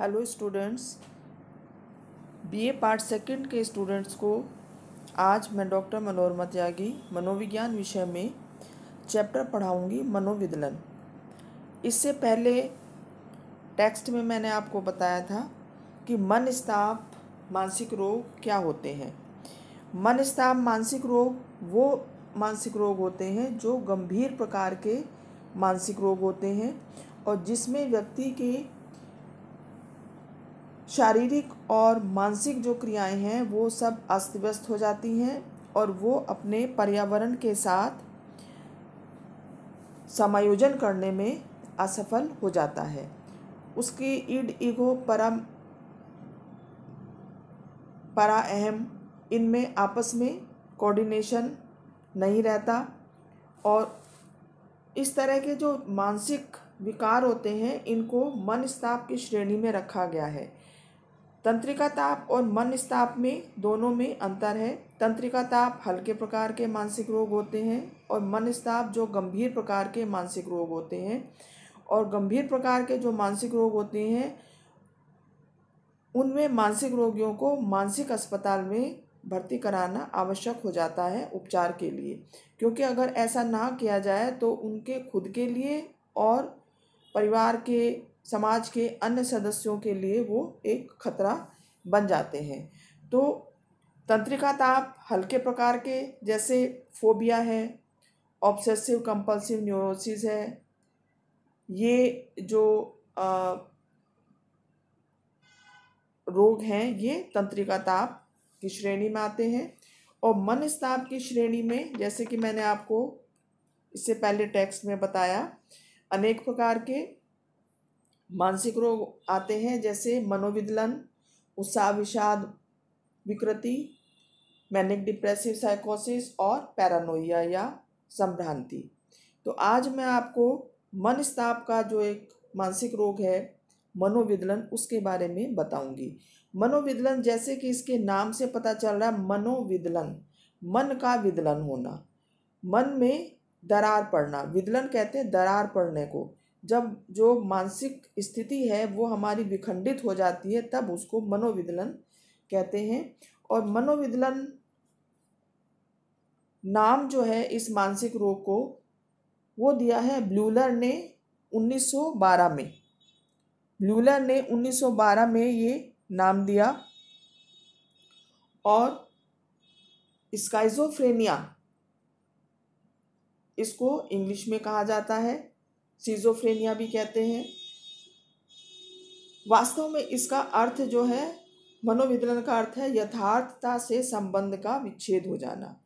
hello students BA part second के students को आज मैं डॉक्टर मनोरमा त्यागी मनोविज्ञान विषय में चैप्टर पढ़ाऊंगी मनोविदलन इससे पहले टेक्स्ट में मैंने आपको बताया था कि मन स्ताप मानसिक रोग क्या होते हैं मन स्ताप मानसिक रोग वो मानसिक रोग होते हैं जो गंभीर प्रकार के मानसिक रोग होते हैं और जिसमें व्यक्ति के शारीरिक और मानसिक जो क्रियाएं हैं वो सब अस्त व्यस्त हो जाती हैं और वो अपने पर्यावरण के साथ समायोजन करने में असफल हो जाता है उसकी इड ईगो परम परा अहम इनमें आपस में कोऑर्डिनेशन नहीं रहता और इस तरह के जो मानसिक विकार होते हैं इनको मन स्ताप की श्रेणी में रखा गया है तंत्रिका ताप और मन स्ताप में दोनों में अंतर है तंत्रिका ताप हल्के प्रकार के मानसिक रोग होते हैं और मन स्ताप जो गंभीर प्रकार के मानसिक रोग होते हैं और गंभीर प्रकार के जो मानसिक रोग होते हैं उनमें मानसिक रोगियों को मानसिक अस्पताल में भर्ती कराना आवश्यक हो जाता है उपचार के लिए क्योंकि अगर ऐसा ना किया जाए तो उनके खुद के लिए और परिवार के समाज के अन्य सदस्यों के लिए वो एक खतरा बन जाते हैं तो तंत्रिका ताप हल्के प्रकार के जैसे फोबिया है ऑब्सेसिव कंपल्सिव न्यूरोसिस है ये जो आ, रोग हैं ये तंत्रिका ताप की श्रेणी में आते हैं और मन स्ताप की श्रेणी में जैसे कि मैंने आपको इससे पहले टेक्स्ट में बताया अनेक प्रकार के मानसिक रोग आते हैं जैसे मनोविदलन उत्साह विषाद विकृति मैनिक डिप्रेसिव साइकोसिस और पैरानोया या संभ्रांति तो आज मैं आपको मन स्ताप का जो एक मानसिक रोग है मनोविदलन उसके बारे में बताऊंगी मनोविदलन जैसे कि इसके नाम से पता चल रहा है मनोविदलन मन का विदलन होना मन में दरार पड़ना विदलन कहते हैं दरार पड़ने को जब जो मानसिक स्थिति है वो हमारी विखंडित हो जाती है तब उसको मनोविदलन कहते हैं और मनोविदलन नाम जो है इस मानसिक रोग को वो दिया है ब्लूलर ने 1912 में ब्लूलर ने 1912 में ये नाम दिया और स्काइजोफ्रेनिया इसको इंग्लिश में कहा जाता है सीजोफ्रेनिया भी कहते हैं वास्तव में इसका अर्थ जो है मनोविदलन का अर्थ है यथार्थता से संबंध का विच्छेद हो जाना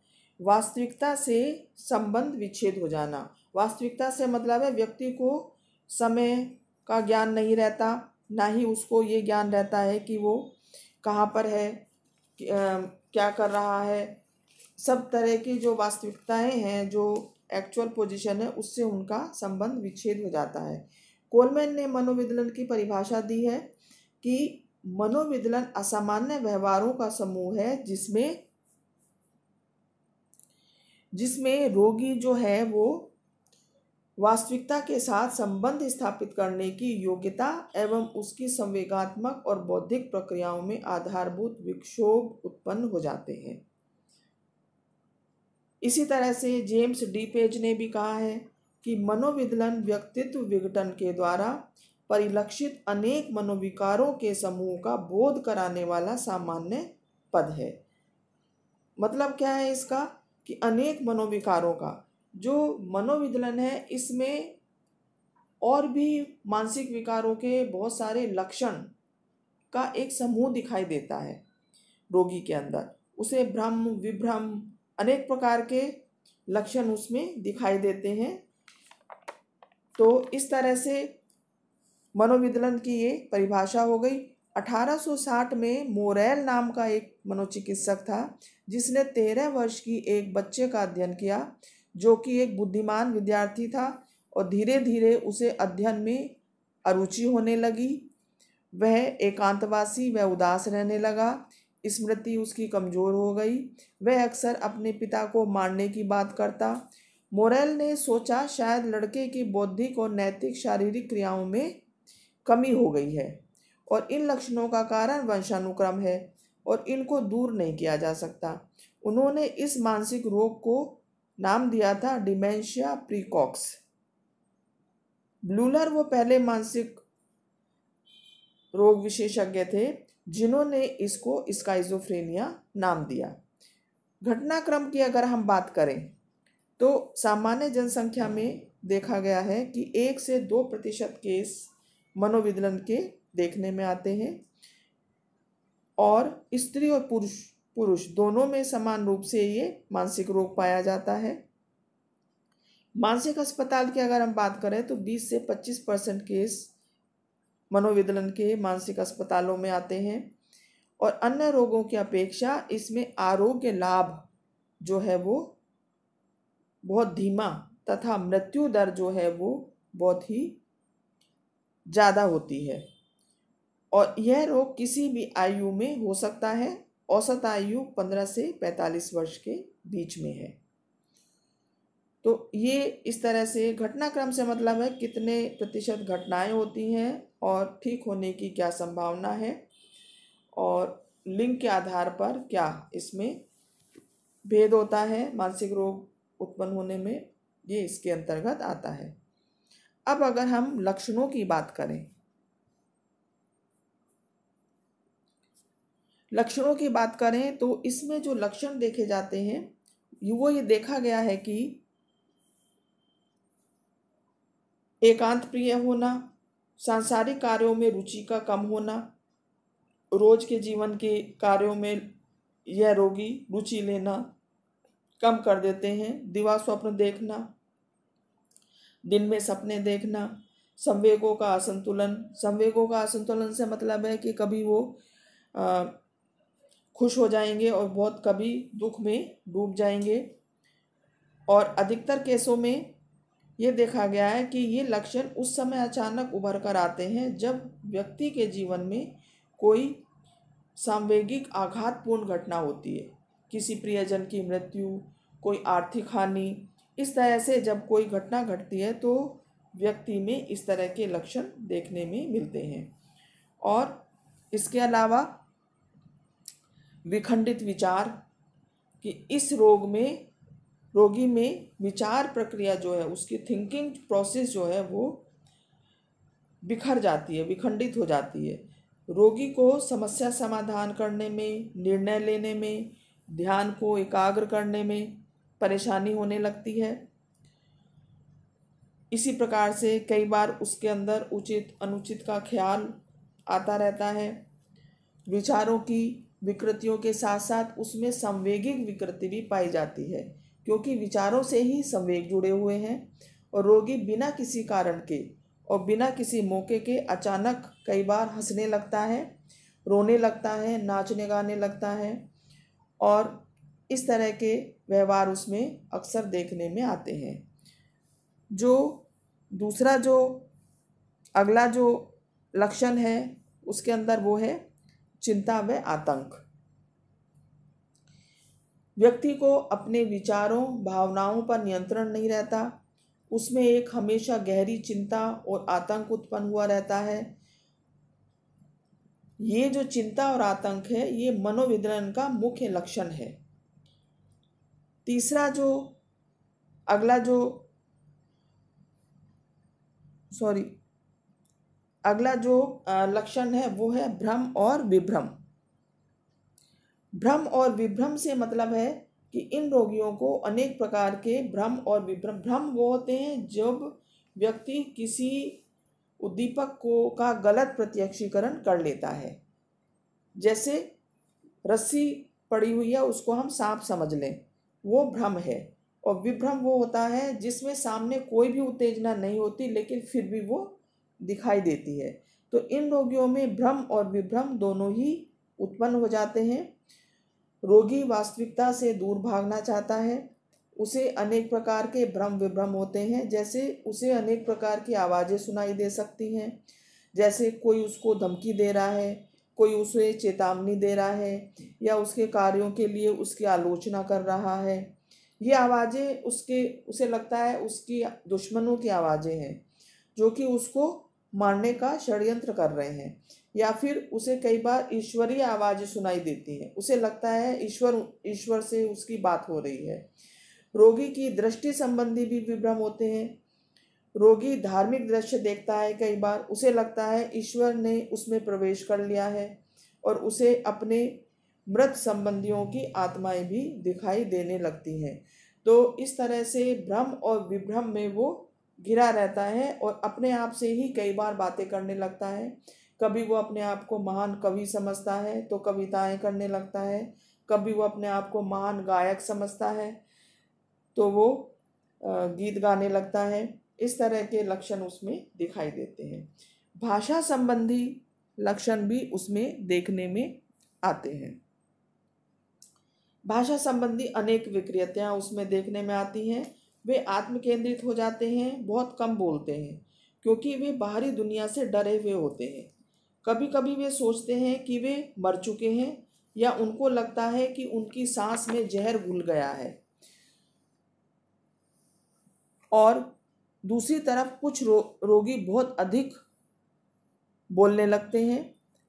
वास्तविकता से संबंध विच्छेद हो जाना वास्तविकता से मतलब है व्यक्ति को समय का ज्ञान नहीं रहता ना ही उसको ये ज्ञान रहता है कि वो कहाँ पर है क्या कर रहा है सब तरह की जो वास्तविकताएं हैं जो एक्चुअल पोजीशन है उससे उनका संबंध विच्छेद हो जाता है कोलमैन ने मनोविदलन की परिभाषा दी है कि मनोविदलन असामान्य व्यवहारों का समूह है जिसमें जिसमें रोगी जो है वो वास्तविकता के साथ संबंध स्थापित करने की योग्यता एवं उसकी संवेगात्मक और बौद्धिक प्रक्रियाओं में आधारभूत विक्षोभ उत्पन्न हो जाते हैं इसी तरह से जेम्स डी पेज ने भी कहा है कि मनोविदलन व्यक्तित्व विघटन के द्वारा परिलक्षित अनेक मनोविकारों के समूह का बोध कराने वाला सामान्य पद है मतलब क्या है इसका कि अनेक मनोविकारों का जो मनोविदलन है इसमें और भी मानसिक विकारों के बहुत सारे लक्षण का एक समूह दिखाई देता है रोगी के अंदर उसे भ्रम विभ्रम अनेक प्रकार के लक्षण उसमें दिखाई देते हैं तो इस तरह से मनोविदलन की ये परिभाषा हो गई 1860 में मोरेल नाम का एक मनोचिकित्सक था जिसने तेरह वर्ष की एक बच्चे का अध्ययन किया जो कि एक बुद्धिमान विद्यार्थी था और धीरे धीरे उसे अध्ययन में अरुचि होने लगी वह एकांतवासी व उदास रहने लगा स्मृति उसकी कमज़ोर हो गई वह अक्सर अपने पिता को मारने की बात करता मोरेल ने सोचा शायद लड़के की बौद्धिक और नैतिक शारीरिक क्रियाओं में कमी हो गई है और इन लक्षणों का कारण वंशानुक्रम है और इनको दूर नहीं किया जा सकता उन्होंने इस मानसिक रोग को नाम दिया था डिमेंशिया प्रीकॉक्स ब्लूलर वो पहले मानसिक रोग विशेषज्ञ थे जिन्होंने इसको स्काइजोफ्रेनिया नाम दिया घटनाक्रम की अगर हम बात करें तो सामान्य जनसंख्या में देखा गया है कि एक से दो प्रतिशत केस मनोविदलन के देखने में आते हैं और स्त्री और पुरुष पुरुष दोनों में समान रूप से ये मानसिक रोग पाया जाता है मानसिक अस्पताल की अगर हम बात करें तो 20 से 25 परसेंट केस मनोविदलन के मानसिक अस्पतालों में आते हैं और अन्य रोगों की अपेक्षा इसमें आरोग्य लाभ जो है वो बहुत धीमा तथा मृत्यु दर जो है वो बहुत ही ज़्यादा होती है और यह रोग किसी भी आयु में हो सकता है औसत आयु पंद्रह से पैंतालीस वर्ष के बीच में है तो ये इस तरह से घटनाक्रम से मतलब है कितने प्रतिशत घटनाएं होती हैं और ठीक होने की क्या संभावना है और लिंग के आधार पर क्या इसमें भेद होता है मानसिक रोग उत्पन्न होने में ये इसके अंतर्गत आता है अब अगर हम लक्षणों की बात करें लक्षणों की बात करें तो इसमें जो लक्षण देखे जाते हैं वो ये देखा गया है कि एकांत प्रिय होना सांसारिक कार्यों में रुचि का कम होना रोज के जीवन के कार्यों में यह रोगी रुचि लेना कम कर देते हैं दिवा स्वप्न देखना दिन में सपने देखना संवेगों का असंतुलन संवेगों का असंतुलन से मतलब है कि कभी वो आ, खुश हो जाएंगे और बहुत कभी दुख में डूब जाएंगे और अधिकतर केसों में ये देखा गया है कि ये लक्षण उस समय अचानक उभर कर आते हैं जब व्यक्ति के जीवन में कोई सांवेगिक आघातपूर्ण घटना होती है किसी प्रियजन की मृत्यु कोई आर्थिक हानि इस तरह से जब कोई घटना घटती है तो व्यक्ति में इस तरह के लक्षण देखने में मिलते हैं और इसके अलावा विखंडित विचार कि इस रोग में रोगी में विचार प्रक्रिया जो है उसकी थिंकिंग प्रोसेस जो है वो बिखर जाती है विखंडित हो जाती है रोगी को समस्या समाधान करने में निर्णय लेने में ध्यान को एकाग्र करने में परेशानी होने लगती है इसी प्रकार से कई बार उसके अंदर उचित अनुचित का ख्याल आता रहता है विचारों की विकृतियों के साथ साथ उसमें संवेगिक विकृति भी पाई जाती है क्योंकि विचारों से ही संवेग जुड़े हुए हैं और रोगी बिना किसी कारण के और बिना किसी मौके के अचानक कई बार हंसने लगता है रोने लगता है नाचने गाने लगता है और इस तरह के व्यवहार उसमें अक्सर देखने में आते हैं जो दूसरा जो अगला जो लक्षण है उसके अंदर वो है चिंता व आतंक व्यक्ति को अपने विचारों भावनाओं पर नियंत्रण नहीं रहता उसमें एक हमेशा गहरी चिंता और आतंक उत्पन्न हुआ रहता है ये जो चिंता और आतंक है ये मनोविद्रन का मुख्य लक्षण है तीसरा जो अगला जो सॉरी अगला जो लक्षण है वो है भ्रम और विभ्रम भ्रम और विभ्रम से मतलब है कि इन रोगियों को अनेक प्रकार के भ्रम और विभ्रम भ्रम वो होते हैं जब व्यक्ति किसी उद्दीपक को का गलत प्रत्यक्षीकरण कर लेता है जैसे रस्सी पड़ी हुई है उसको हम सांप समझ लें वो भ्रम है और विभ्रम वो होता है जिसमें सामने कोई भी उत्तेजना नहीं होती लेकिन फिर भी वो दिखाई देती है तो इन रोगियों में भ्रम और विभ्रम दोनों ही उत्पन्न हो जाते हैं रोगी वास्तविकता से दूर भागना चाहता है उसे अनेक प्रकार के भ्रम विभ्रम होते हैं जैसे उसे अनेक प्रकार की आवाज़ें सुनाई दे सकती हैं जैसे कोई उसको धमकी दे रहा है कोई उसे चेतावनी दे रहा है या उसके कार्यों के लिए उसकी आलोचना कर रहा है ये आवाज़ें उसके उसे लगता है उसकी दुश्मनों की आवाज़ें हैं जो कि उसको मारने का षड्यंत्र कर रहे हैं या फिर उसे कई बार ईश्वरीय आवाज़ें सुनाई देती हैं उसे लगता है ईश्वर ईश्वर से उसकी बात हो रही है रोगी की दृष्टि संबंधी भी विभ्रम होते हैं रोगी धार्मिक दृश्य देखता है कई बार उसे लगता है ईश्वर ने उसमें प्रवेश कर लिया है और उसे अपने मृत संबंधियों की आत्माएं भी दिखाई देने लगती हैं तो इस तरह से भ्रम और विभ्रम में वो घिरा रहता है और अपने आप से ही कई बार बातें करने लगता है कभी वो अपने आप को महान कवि समझता है तो कविताएं करने लगता है कभी वो अपने आप को महान गायक समझता है तो वो गीत गाने लगता है इस तरह के लक्षण उसमें दिखाई देते हैं भाषा संबंधी लक्षण भी उसमें देखने में आते हैं भाषा संबंधी अनेक विक्रियतियाँ उसमें देखने में आती हैं वे आत्म केंद्रित हो जाते हैं बहुत कम बोलते हैं क्योंकि वे बाहरी दुनिया से डरे हुए होते हैं कभी कभी वे सोचते हैं कि वे मर चुके हैं या उनको लगता है कि उनकी सांस में जहर घुल गया है और दूसरी तरफ कुछ रो, रोगी बहुत अधिक बोलने लगते हैं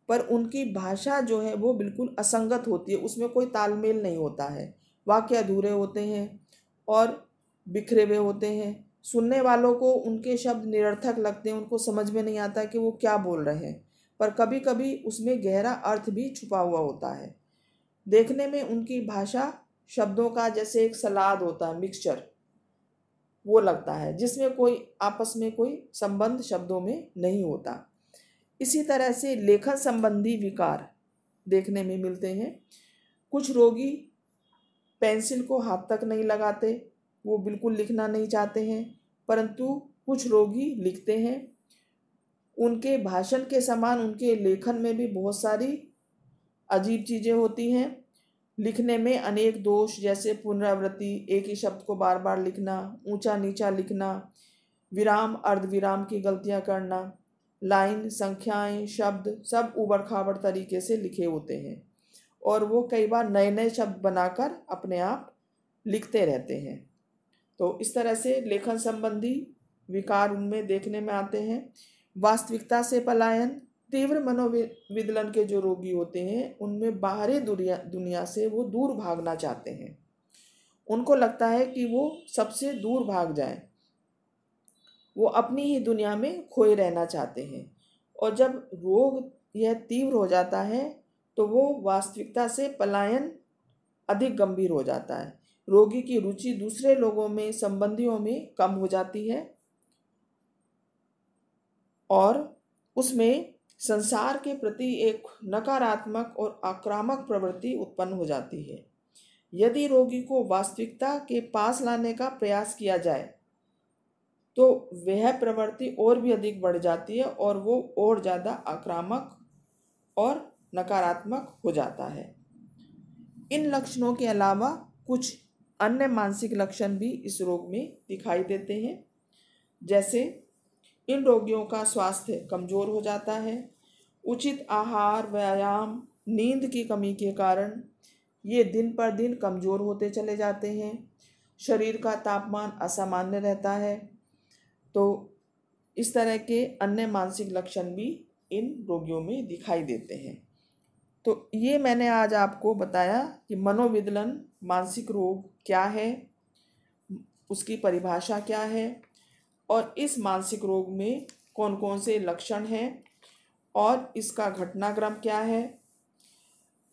पर उनकी भाषा जो है वो बिल्कुल असंगत होती है उसमें कोई तालमेल नहीं होता है वाक्य अधूरे होते हैं और बिखरे हुए होते हैं सुनने वालों को उनके शब्द निरर्थक लगते हैं उनको समझ में नहीं आता कि वो क्या बोल रहे हैं पर कभी कभी उसमें गहरा अर्थ भी छुपा हुआ होता है देखने में उनकी भाषा शब्दों का जैसे एक सलाद होता है मिक्सचर वो लगता है जिसमें कोई आपस में कोई संबंध शब्दों में नहीं होता इसी तरह से लेखन संबंधी विकार देखने में मिलते हैं कुछ रोगी पेंसिल को हाथ तक नहीं लगाते वो बिल्कुल लिखना नहीं चाहते हैं परंतु कुछ रोगी लिखते हैं उनके भाषण के समान उनके लेखन में भी बहुत सारी अजीब चीज़ें होती हैं लिखने में अनेक दोष जैसे पुनरावृत्ति एक ही शब्द को बार बार लिखना ऊंचा नीचा लिखना विराम अर्धविराम की गलतियां करना लाइन संख्याएं शब्द सब उबड़ खाबड़ तरीके से लिखे होते हैं और वो कई बार नए नए शब्द बनाकर अपने आप लिखते रहते हैं तो इस तरह से लेखन संबंधी विकार उनमें देखने में आते हैं वास्तविकता से पलायन तीव्र मनोविदलन के जो रोगी होते हैं उनमें बाहरी दुनिया दुनिया से वो दूर भागना चाहते हैं उनको लगता है कि वो सबसे दूर भाग जाए वो अपनी ही दुनिया में खोए रहना चाहते हैं और जब रोग यह तीव्र हो जाता है तो वो वास्तविकता से पलायन अधिक गंभीर हो जाता है रोगी की रुचि दूसरे लोगों में संबंधियों में कम हो जाती है और उसमें संसार के प्रति एक नकारात्मक और आक्रामक प्रवृत्ति उत्पन्न हो जाती है यदि रोगी को वास्तविकता के पास लाने का प्रयास किया जाए तो वह प्रवृत्ति और भी अधिक बढ़ जाती है और वो और ज़्यादा आक्रामक और नकारात्मक हो जाता है इन लक्षणों के अलावा कुछ अन्य मानसिक लक्षण भी इस रोग में दिखाई देते हैं जैसे इन रोगियों का स्वास्थ्य कमज़ोर हो जाता है उचित आहार व्यायाम नींद की कमी के कारण ये दिन पर दिन कमज़ोर होते चले जाते हैं शरीर का तापमान असामान्य रहता है तो इस तरह के अन्य मानसिक लक्षण भी इन रोगियों में दिखाई देते हैं तो ये मैंने आज आपको बताया कि मनोविदलन मानसिक रोग क्या है उसकी परिभाषा क्या है और इस मानसिक रोग में कौन कौन से लक्षण हैं और इसका घटनाक्रम क्या है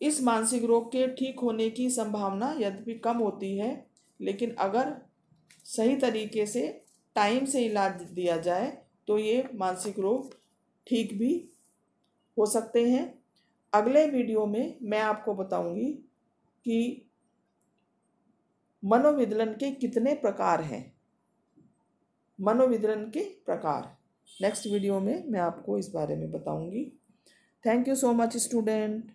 इस मानसिक रोग के ठीक होने की संभावना यद्यपि कम होती है लेकिन अगर सही तरीके से टाइम से इलाज दिया जाए तो ये मानसिक रोग ठीक भी हो सकते हैं अगले वीडियो में मैं आपको बताऊंगी कि मनोविदलन के कितने प्रकार हैं मनोविदरण के प्रकार नेक्स्ट वीडियो में मैं आपको इस बारे में बताऊंगी thank you so much student